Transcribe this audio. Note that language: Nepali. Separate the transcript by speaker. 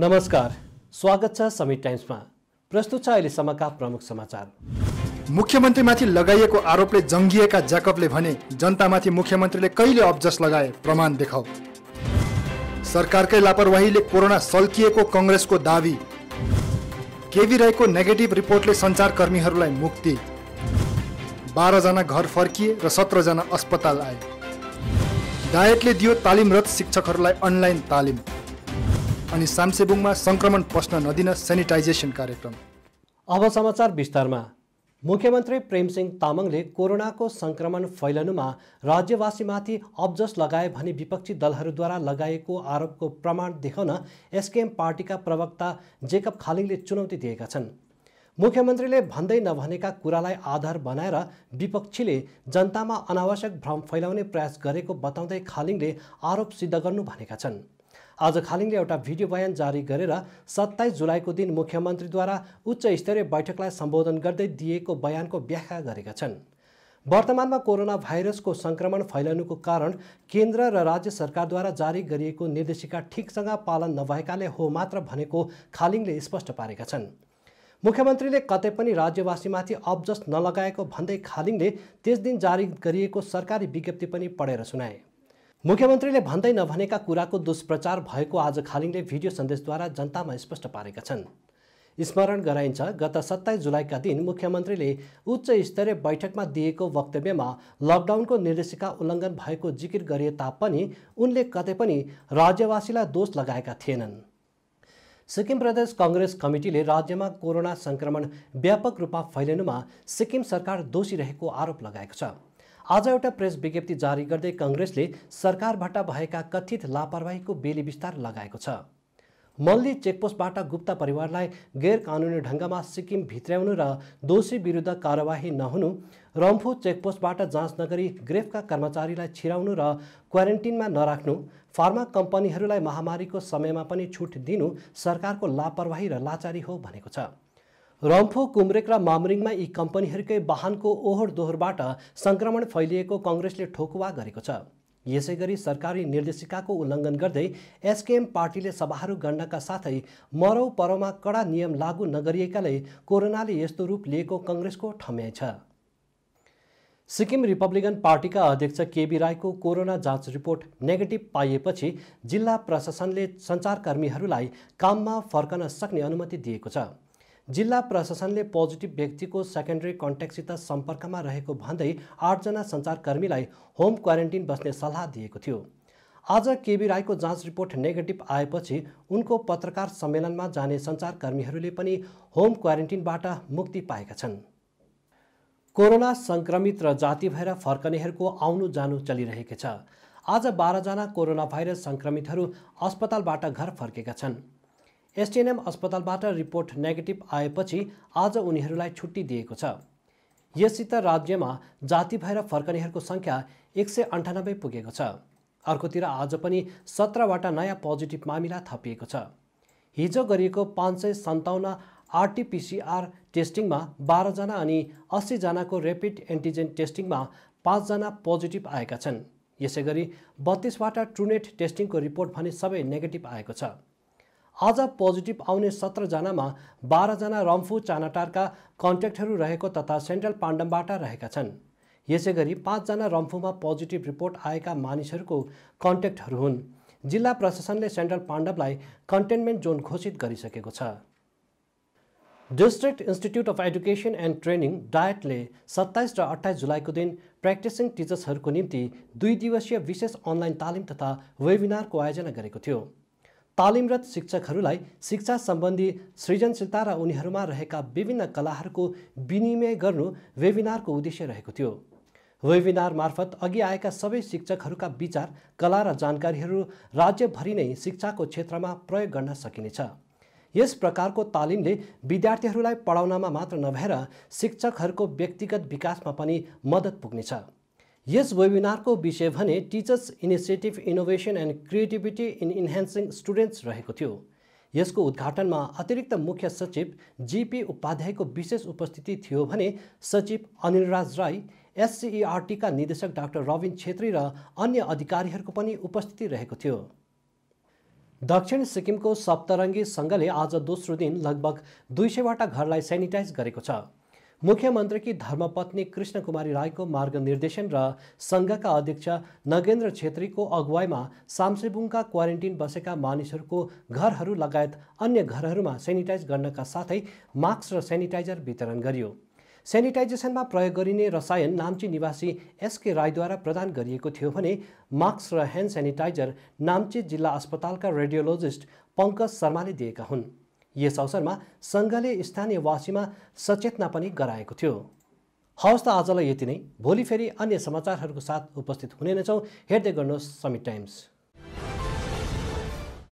Speaker 1: नमस्कार स्वागत छ समिट टाइम्समा प्रस्तुत छ अहिलेसम्मका प्रमुख समाचार मुख्यमन्त्रीमाथि लगाइएको आरोपले जङ्गिएका ज्याकबले भने जनतामाथि मुख्यमन्त्रीले कहिले अब्जस लगाए प्रमाण देखाऊ सरकारकै लापरवाहीले कोरोना सल्किएको कङ्ग्रेसको दावी केभी रहेको नेगेटिभ रिपोर्टले सञ्चारकर्मीहरूलाई मुक्ति बाह्रजना घर फर्किए र सत्रजना अस्पताल आए डायटले दियो तालिमरत शिक्षकहरूलाई अनलाइन तालिम अनि साम्सेबुङमा सङ्क्रमण पस्न नदिन सेनिटाइजेसन कार्यक्रम अब समाचार विस्तारमा मुख्यमन्त्री प्रेमसिंह तामाङले कोरोनाको सङ्क्रमण फैलनुमा राज्यवासीमाथि अब्जस लगाए भनी विपक्षी दलहरूद्वारा लगाएको आरोपको प्रमाण देखाउन एसकेएम पार्टीका प्रवक्ता जेकब खालिङले चुनौती दिएका छन् मुख्यमन्त्रीले भन्दै नभनेका कुरालाई आधार बनाएर विपक्षीले जनतामा अनावश्यक भ्रम फैलाउने प्रयास गरेको बताउँदै खालिङले आरोप सिद्ध गर्नु भनेका छन् आज खालिङले एउटा भिडियो बयान जारी गरेर सत्ताइस जुलाईको दिन मुख्यमन्त्रीद्वारा उच्च स्तरीय बैठकलाई सम्बोधन गर्दै दिएको बयानको व्याख्या गरेका छन् वर्तमानमा कोरोना भाइरसको सङ्क्रमण फैलनुको कारण केन्द्र र राज्य सरकारद्वारा जारी गरिएको निर्देशिका ठिकसँग पालन नभएकाले हो मात्र भनेको खालिङले स्पष्ट पारेका छन् मुख्यमन्त्रीले कतै पनि राज्यवासीमाथि अब्जस नलगाएको भन्दै खालिङले त्यस दिन जारी गरिएको सरकारी विज्ञप्ति पनि पढेर सुनाए मुख्यमन्त्रीले भन्दै नभनेका कुराको दुष्प्रचार भएको आज खालिङले भिडियो सन्देशद्वारा जनतामा स्पष्ट पारेका छन् स्मरण गराइन्छ गत सत्ताइस जुलाईका दिन मुख्यमन्त्रीले उच्च स्तरीय बैठकमा दिएको वक्तव्यमा लकडाउनको निर्देशिका उल्लङ्घन भएको जिकिर गरिए तापनि उनले कतै पनि राज्यवासीलाई दोष लगाएका थिएनन् सिक्किम प्रदेश कङ्ग्रेस कमिटीले राज्यमा कोरोना सङ्क्रमण व्यापक रूपमा फैलिनुमा सिक्किम सरकार दोषी रहेको आरोप लगाएको छ आज एउटा प्रेस विज्ञप्ति जारी गर्दै कङ्ग्रेसले सरकारबाट भएका कथित लापरवाहीको बेली विस्तार लगाएको छ मल्ली चेकपोस्टबाट गुप्ता परिवारलाई गैर कानुनी ढङ्गमा सिक्किम भित्र्याउनु र दोषी विरुद्ध कारवाही नहुनु रम्फू चेकपोस्टबाट जाँच नगरी ग्रेफका कर्मचारीलाई छिराउनु र क्वारेन्टिनमा नराख्नु फार्मा कम्पनीहरूलाई महामारीको समयमा पनि छुट दिनु सरकारको लापरवाही र लाचारी हो भनेको छ रम्फू कुम्रेक र मामरिङमा यी कम्पनीहरूकै वाहनको ओहोर दोहोरबाट सङ्क्रमण फैलिएको कङ्ग्रेसले ठोकुवा गरेको छ यसै सरकारी निर्देशिकाको उल्लङ्घन गर्दै एसकेएम पार्टीले सभाहरू गर्नका साथै मरौ परौमा कडा नियम लागू नगरिएकाले कोरोनाले यस्तो रूप लिएको कङ्ग्रेसको ठम्याइ छ सिक्किम रिपब्लिकन पार्टीका अध्यक्ष केबी राईको कोरोना जाँच रिपोर्ट नेगेटिभ पाइएपछि जिल्ला प्रशासनले सञ्चारकर्मीहरूलाई काममा फर्कन सक्ने अनुमति दिएको छ जिल्ला प्रशासनले पोजिटिभ व्यक्तिको सेकेन्डरी कन्ट्याक्टसित सम्पर्कमा रहेको भन्दै आठजना सञ्चारकर्मीलाई होम क्वारेन्टिन बस्ने सल्लाह दिएको थियो आज केबी राईको जाँच रिपोर्ट नेगेटिभ आएपछि उनको पत्रकार सम्मेलनमा जाने सञ्चारकर्मीहरूले पनि होम क्वारेन्टिनबाट मुक्ति पाएका छन् कोरोना सङ्क्रमित र जाति भएर फर्कनेहरूको आउनु जानु चलिरहेको छ आज बाह्रजना कोरोना भाइरस सङ्क्रमितहरू अस्पतालबाट घर फर्केका छन् एसटिएनएम अस्पतालबाट रिपोर्ट नेगेटिभ आएपछि आज उनीहरूलाई छुट्टी दिएको छ यससित राज्यमा जाति भएर फर्कनेहरूको सङ्ख्या एक सय अन्ठानब्बे पुगेको छ अर्कोतिर आज पनि सत्रवटा नयाँ पोजिटिभ मामिला थपिएको छ हिजो गरिएको पाँच सय सन्ताउन्न आरटिपिसिआर टेस्टिङमा बाह्रजना अनि अस्सीजनाको रेपिड एन्टिजेन टेस्टिङमा पाँचजना पोजिटिभ आएका छन् यसै गरी बत्तिसवटा ट्रुनेट टेस्टिङको रिपोर्ट भने सबै नेगेटिभ आएको छ आज पोजिटिभ आउने सत्रजनामा बाह्रजना रम्फू चानाटारका कन्ट्याक्टहरू रहेको तथा सेन्ट्रल पाण्डमबाट रहेका छन् यसै गरी पाँचजना रम्फूमा पोजिटिभ रिपोर्ट आएका मानिसहरूको कन्ट्याक्टहरू हुन् जिल्ला प्रशासनले सेन्ट्रल पाण्डवलाई कन्टेन्मेन्ट जोन घोषित गरिसकेको छ district institute of education and training डायटले सत्ताइस र अठाइस जुलाईको दिन प्र्याक्टिसिङ टिचर्सहरूको निम्ति दुई दिवसीय विशेष अनलाइन तालिम तथा वेबिनारको आयोजना गरेको थियो तालिमरत शिक्षकहरूलाई शिक्षा सम्बन्धी सृजनशीलता र उनीहरूमा रहेका विभिन्न कलाहरूको विनिमय गर्नु वेबिनारको उद्देश्य रहेको थियो वेबिनार मार्फत अघि आएका सबै शिक्षकहरूका विचार कला र जानकारीहरू राज्यभरि नै शिक्षाको क्षेत्रमा प्रयोग गर्न सकिनेछ यस प्रकारको तालिमले विद्यार्थीहरूलाई पढाउनमा मात्र नभएर शिक्षकहरूको व्यक्तिगत विकासमा पनि मद्दत पुग्नेछ यस वेबिनारको विषय भने teachers initiative innovation and creativity in enhancing students रहेको थियो यसको उद्घाटनमा अतिरिक्त मुख्य सचिव जिपी उपाध्यायको विशेष उपस्थिति थियो भने सचिव अनिलराज राई एससिईआरटीका निर्देशक डाक्टर रविन छेत्री र अन्य अधिकारीहरूको पनि उपस्थिति रहेको थियो दक्षिण सिक्किमको सप्तरङ्गी सङ्घले आज दोस्रो दिन लगभग दुई सयवटा घरलाई सेनिटाइज गरेको छ मुख्यमन्त्रीकी धर्मपत्नी कृष्ण कुमारी राईको मार्गनिर्देशन र सङ्घका अध्यक्ष नगेन्द्र छेत्रीको अगुवाईमा साम्सेबुङका क्वारेन्टिन बसेका मानिसहरूको घरहरू लगायत अन्य घरहरूमा सेनिटाइज गर्नका साथै मास्क र सेनिटाइजर वितरण गरियो सेनिटाइजेसनमा प्रयोग गरिने रसायन नाम्ची निवासी एसके राईद्वारा प्रदान गरिएको थियो भने मास्क र ह्यान्ड सेनिटाइजर नाम्ची जिल्ला अस्पतालका रेडियोलोजिस्ट पङ्कज शर्माले दिएका हुन् यस अवसरमा सङ्घले स्थानीयवासीमा सचेतना पनि गराएको थियो हवस् त आजलाई यति नै भोलि फेरि अन्य समाचारहरूको साथ उपस्थित हुने नै छौँ हेर्दै गर्नुहोस् समिट टाइम्स